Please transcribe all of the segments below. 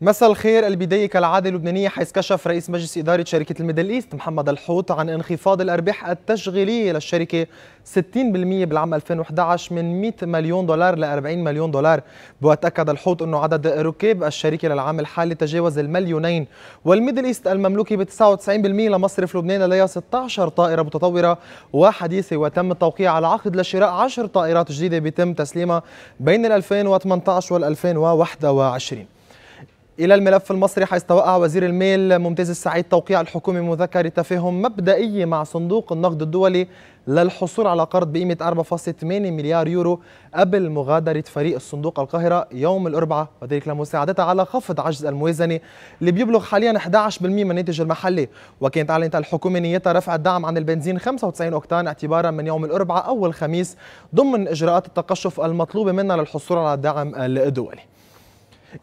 مساء الخير البداية كالعادة اللبنانية حيث كشف رئيس مجلس إدارة شركة الميدل إيست محمد الحوت عن انخفاض الأرباح التشغيلية للشركة 60% بالعام 2011 من 100 مليون دولار ل 40 مليون دولار بوقت أكد الحوت أنه عدد ركاب الشركة للعام الحالي تجاوز المليونين والميدل إيست المملوكة ب 99% لمصرف لبنان لديها 16 طائرة متطورة وحديثة وتم التوقيع على عقد لشراء 10 طائرات جديدة بيتم تسليمها بين 2018 وال 2021 إلى الملف المصري حيث توقع وزير الميل ممتاز السعيد توقيع الحكومة مذكرة تفاهم مبدئي مع صندوق النقد الدولي للحصول على قرض بقيمة 4.8 مليار يورو قبل مغادرة فريق الصندوق القاهرة يوم الأربعاء وذلك لمساعدتها على خفض عجز الموازنة اللي بيبلغ حاليا 11% من الناتج المحلي وكانت أعلنت الحكومة نيتها رفع الدعم عن البنزين 95 أوكتان اعتبارا من يوم الأربعاء أو الخميس ضمن إجراءات التقشف المطلوبة منها للحصول على الدعم الدولي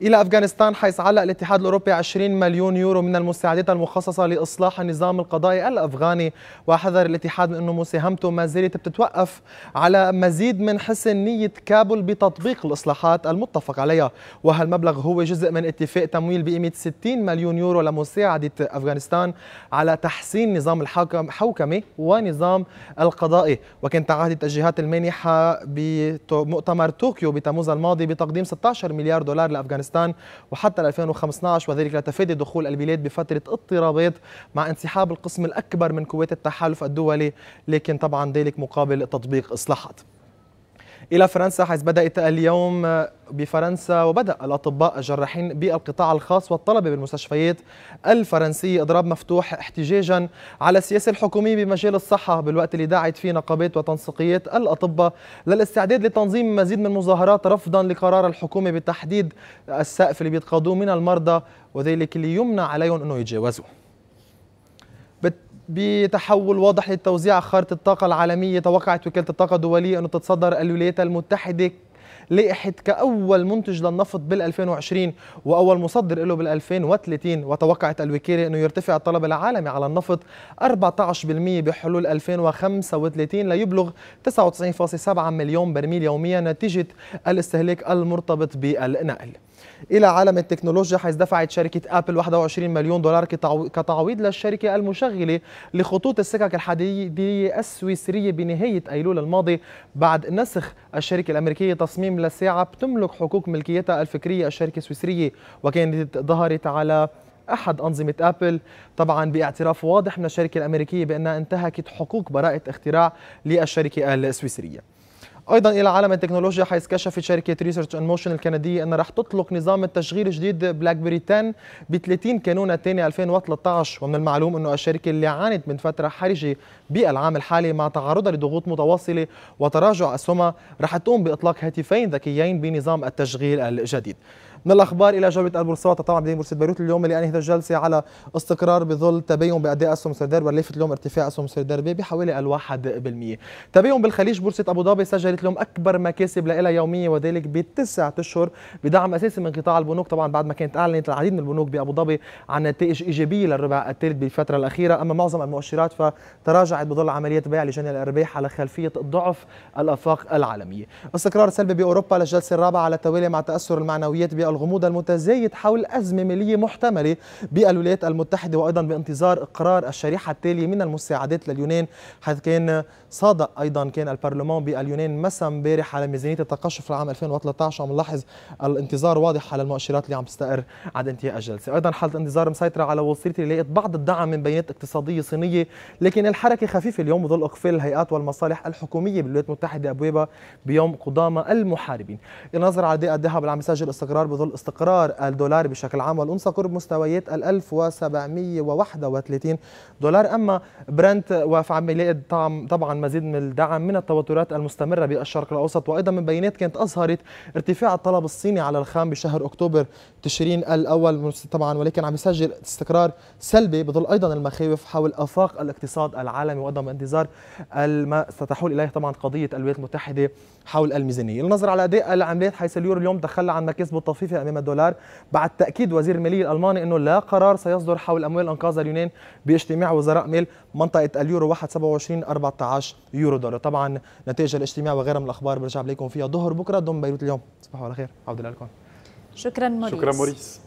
إلى أفغانستان حيث علق الاتحاد الأوروبي 20 مليون يورو من المساعدات المخصصة لإصلاح النظام القضائي الأفغاني وحذر الاتحاد من أنه مساهمته ما زالت بتتوقف على مزيد من حسن نية كابل بتطبيق الإصلاحات المتفق عليها وهالمبلغ هو جزء من اتفاق تمويل بقيمة 60 مليون يورو لمساعدة أفغانستان على تحسين نظام الحوكمة ونظام القضائي وكان تعهدت الجهات المانحة بمؤتمر طوكيو بتموز الماضي بتقديم 16 مليار دولار لأفغانستان أفغانستان وحتى 2015 وذلك لتفادي دخول البلاد بفترة اضطرابات مع انسحاب القسم الأكبر من قوات التحالف الدولي لكن طبعا ذلك مقابل تطبيق إصلاحات إلى فرنسا حيث بدأت اليوم بفرنسا وبدأ الأطباء الجراحين بالقطاع الخاص والطلبة بالمستشفيات الفرنسية إضراب مفتوح احتجاجا على السياسة الحكومية بمجال الصحة بالوقت اللي دعت فيه نقابات وتنسيقيات الأطباء للاستعداد لتنظيم مزيد من المظاهرات رفضا لقرار الحكومة بتحديد السقف اللي بيتقاضوه من المرضى وذلك اللي يمنع عليهم أنه يتجاوزوه بتحول واضح للتوزيع خارطة الطاقة العالمية توقعت وكالة الطاقة الدولية أنه تتصدر الولايات المتحدة لائحة كأول منتج للنفط بال 2020 وأول مصدر له بال 2030 وتوقعت الوكالة أنه يرتفع الطلب العالمي على النفط 14% بحلول 2035 ليبلغ 99.7 مليون برميل يوميا نتيجة الاستهلاك المرتبط بالنقل إلى عالم التكنولوجيا حيث دفعت شركة أبل 21 مليون دولار كتعويض للشركة المشغلة لخطوط السكك الحديدية السويسرية بنهاية أيلول الماضي بعد نسخ الشركة الأمريكية تصميم لساعة بتملك حقوق ملكيتها الفكرية الشركة السويسرية وكانت ظهرت على احد انظمه ابل طبعا باعتراف واضح من الشركه الامريكيه بانها انتهكت حقوق براءه اختراع للشركه السويسريه ايضا الى عالم التكنولوجيا حيث كشفت شركه ريسيرش ان موشن الكنديه انها راح تطلق نظام التشغيل الجديد بلاك بيري 10 ب 30 كانون الثاني 2013 ومن المعلوم انه الشركه اللي عانت من فتره حرجه بالعام الحالي مع تعرضها لضغوط متواصله وتراجع اسهمها راح تقوم باطلاق هاتفين ذكيين بنظام التشغيل الجديد من الاخبار الى جوله البورصات طبعا بدايه بورصه بيروت اليوم اللي انهت الجلسه على استقرار بظل تباين باداء اسهم سردار الدرب اليوم ارتفاع اسهم سردار بي بحوالي ال1% تباين بالخليج بورصه ابو ظبي سجلت اليوم اكبر مكاسب لها يوميه وذلك بتسعة اشهر بدعم اساسي من قطاع البنوك طبعا بعد ما كانت اعلنت العديد من البنوك بابو ظبي عن نتائج ايجابيه للربع الثالث بالفتره الاخيره اما معظم المؤشرات فتراجعت بظل عمليه بيع لجني الارباح على خلفيه ضعف الافاق العالميه استقرار سلبي باوروبا للجلسه الرابعه على التوالي مع تاثر المعنويات الغموض المتزايد حول أزمة مالية محتملة بالولايات المتحدة وأيضا بانتظار إقرار الشريحة التالية من المساعدات لليونان حيث كان صادق أيضا كان البرلمان باليونان مسا امبارح على ميزانية التقشف لعام 2013 وعم نلاحظ الانتظار واضح على المؤشرات اللي عم تستقر عند انتهاء الجلسة أيضا حالة انتظار مسيطرة على وول ستريت اللي لقيت بعض الدعم من بيانات اقتصادية صينية لكن الحركة خفيفة اليوم وظل اقفال الهيئات والمصالح الحكومية بالولايات المتحدة أبوابها بيوم قدامى المحاربين النظر على أداء الذهب اللي عم يسجل استقرار بظل يظل استقرار الدولار بشكل عام والأنصة قرب مستويات ال 1731 دولار أما برنت عم يلاقي طبعا مزيد من الدعم من التوترات المستمرة بالشرق الأوسط وأيضا من بيانات كانت أظهرت ارتفاع الطلب الصيني على الخام بشهر أكتوبر تشرين الأول طبعا ولكن عم يسجل استقرار سلبي بظل أيضا المخاوف حول آفاق الاقتصاد العالمي وأيضا انتظار ما ستحول إليه طبعا قضية الولايات المتحدة حول الميزانية النظر على أداء العملات حيث اليورو اليوم تخلى عن مكاسبه الطفيف خفيفه امام الدولار بعد تاكيد وزير الماليه الالماني انه لا قرار سيصدر حول اموال انقاذ اليونان باجتماع وزراء مال منطقه اليورو 1.27 14 يورو دولار طبعا نتائج الاجتماع وغيرها من الاخبار برجع لكم فيها ظهر بكره ضمن بيروت اليوم تصبحوا على خير عوده لكم شكرا موريس شكرا موريس